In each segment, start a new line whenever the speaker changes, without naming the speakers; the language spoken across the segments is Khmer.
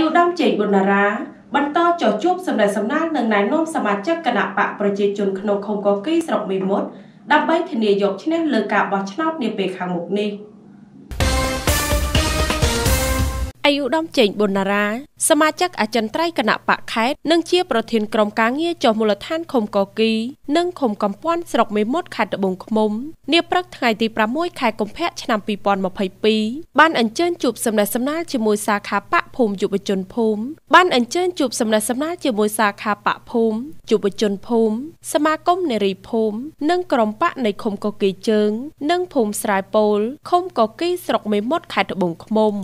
យុធម្មជេងប៊ុនរាបន្តចោះជួបសម្ដេចសំណាលនិងណែនាំសមាជិកគណៈបកប្រជាជនក្នុងខុំកុកីស្រុកមេមត់ដើម្បីធានាយកឈ្នះលើការបោះឆ្នោតនាពេលខាងមុខនេះ។អាយុដំចេញប៊ុនណារាសមាជិកអចិន្ត្រៃយ៍គណៈបកខេត្តនិងជាប្រធានក្រុមការងារចុះមូលដ្ឋានឃុំកគី និងឃុំកំពាន់ស្រុកមេមត់ខេត្តត្បូងឃ្មុំនាព្រឹកថ្ងៃទី6ខែកុម្ភៈឆ្នាំ2022បានអញ្ជើញជួបសំណេះសំណាលជាមួយសាខាបកភូមិយុវជនភូមិបានអញ្ជើញជួបសំណេះសំណាលជាមួយសាខាបកភូមិយុវជនភូមិសមាគមនារីភូមិនិងក្រុមបកនៃឃុំកគីជើង និងភូមិស្រែពោលឃុំកគីស្រុកមេមត់ខេត្តត្បូងឃ្មុំ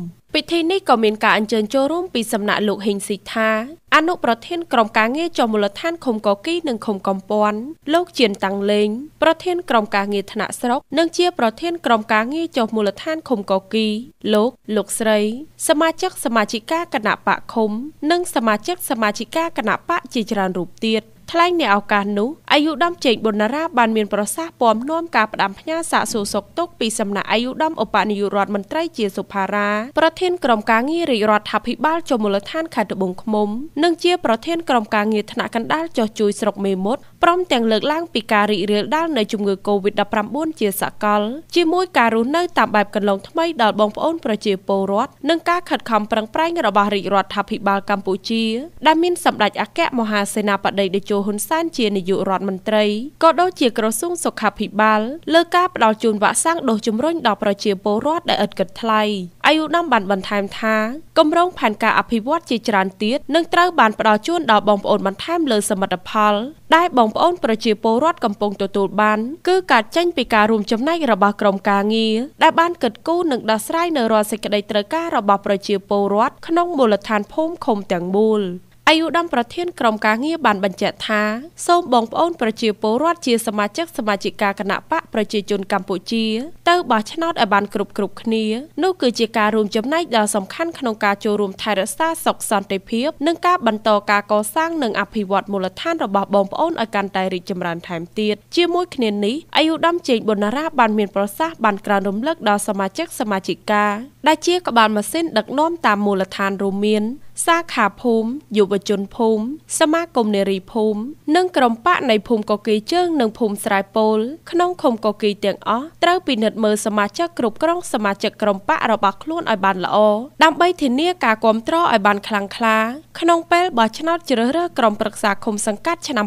ពិធីនេះក៏មានការអញ្ជើញចូលរួមពីសំណាក់លោកហេងស៊ីថាអនុប្រធានក្រុមការងារចុះមូលដ្ឋានឃុំកគីនិងឃុំកំពាន់លោកជៀនតាំងលេង ប្រធានក្រុមការងារថ្នាក់ស្រុកនិងជាប្រធានក្រុមការងារចុះមូលដ្ឋានឃុំកគីលោកលោកស្រី សមាជិកសមាជិកាគណៈបកឃុំនិងសមាជិកសមាជិកាគណៈបកជាច្រើនរូបទៀតថ្លែងនៅឱកាសនោះអាយុដំជេងបុណ្ណារាបានមានប្រសាសន៍ពំនាំការផ្ដាំផ្ញើសាកសួរសុកទុក ពីសំណាក់អាយុដំឧបនាយករដ្ឋមន្ត្រីជាសុផារាប្រធានក្រុមការងាររាជរដ្ឋាភិបាលចុះមូលដ្ឋានខេត្តត្បូងឃ្មុំនិងជា ប្រធានក្រុមការងារថ្នាក់កណ្ដាលចុះជួយស្រុកមេមត់ព្រមទាំងលើកឡើងពីការរីករាលដាលនៃជំងឺ Covid-19 ជាសកលជាមួយការរស់នៅ តាមបែបកន្លងថ្មីដល់បងប្អូនប្រជាពលរដ្ឋនិងការខិតខំប្រឹងប្រែងរបស់រាជរដ្ឋាភិបាលកម្ពុជាដែលមានសម្ដេចអគ្គមហាសេនាបតីតេជោហ៊ុនសែនជានាយករដ្ឋមន្ត្រីក៏ដូចជាក្រសួងសុខាភិបាលលើការផ្ដល់ជូនវ៉ាក់សាំងដូសជំរុញដល់ប្រជាពលរដ្ឋដែលឥតគិតថ្លៃអាយុដំបានបន្ថែមថាគម្រោងផែនការអភិវឌ្ឍជាច្រើនទៀតនឹងត្រូវបានផ្ដល់ជូនដល់បងប្អូនបន្ថែមលើសមិទ្ធផល ដែលបងប្អូនប្រជាពលរដ្ឋកំពុងទទួលបាន គឺការចេញពីការរួមចំណែករបស់ក្រមការងារដែលបានកិត្តគូនិងដោះស្រាយនៅរាល់សេចក្តីត្រូវការរបស់ប្រជាពលរដ្ឋក្នុងមូលដ្ឋានភូមិឃុំទាំងមូលអាយុដំប្រធានក្រុមការងារបានបញ្ជាក់ថា សូមបងប្អូនប្រជាពលរដ្ឋជាសមាជិកសមាជិកាគណៈបកប្រជាជនកម្ពុជា ទៅបោះឆ្នោតឲ្យបានគ្រប់គ្រប់គ្នានោះគឺជាការរួមចំណែកដ៏សំខាន់ក្នុងការចូលរួមថែរក្សាសុខសន្តិភាពនិងការបន្តការកសាងនិងអភិវឌ្ឍមូលដ្ឋានរបស់បងប្អូនឲ្យកាន់តែរីកចម្រើនថែមទៀតជាមួយគ្នានេះអាយុដំជេងបុណារាបានមានប្រសាសន៍បានក្រើនរំលឹកដល់សមាជិកសមាជិកា ដែលជាក្បាលម៉ាស៊ីនដឹកនាំតាមមូលដ្ឋានរួមមានសាខាភូមិយុវជនភូមិសមាគមនារីភូមិនិងក្រុមបកនៃភូមិកកីជើងនិងភូមិស្រែពោលក្នុងឃុំកកីទាំងអស់ត្រូវពិនិត្យមើលសមាជិកគ្រប់គ្រងសមាជិកក្រុមបករបស់ខ្លួនឲ្យបានល្អដើម្បីធានាការគ្រប់គ្រងឲ្យបានខ្លាំងក្លាក្នុងពេលបោះឆ្នោតជ្រើសរើសក្រុមប្រឹក្សាឃុំសង្កាត់ឆ្នាំ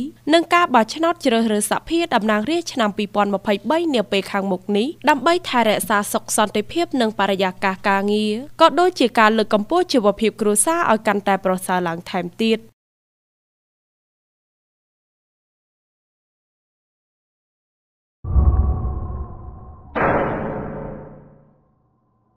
2022និងការបោះឆ្នោតជ្រើសរើសសភាតំណាងរាស្ត្រឆ្នាំ2023នាពេលខាងមុខនេះដើម្បីថែរក្សាសុខសន្តិភាពនិងបរិយាកាសការងារក៏ដូចជាការលើកកម្ពស់ជីវភាពគ្រួសារឲ្យកាន់តែប្រសើរឡើងថែមទៀត។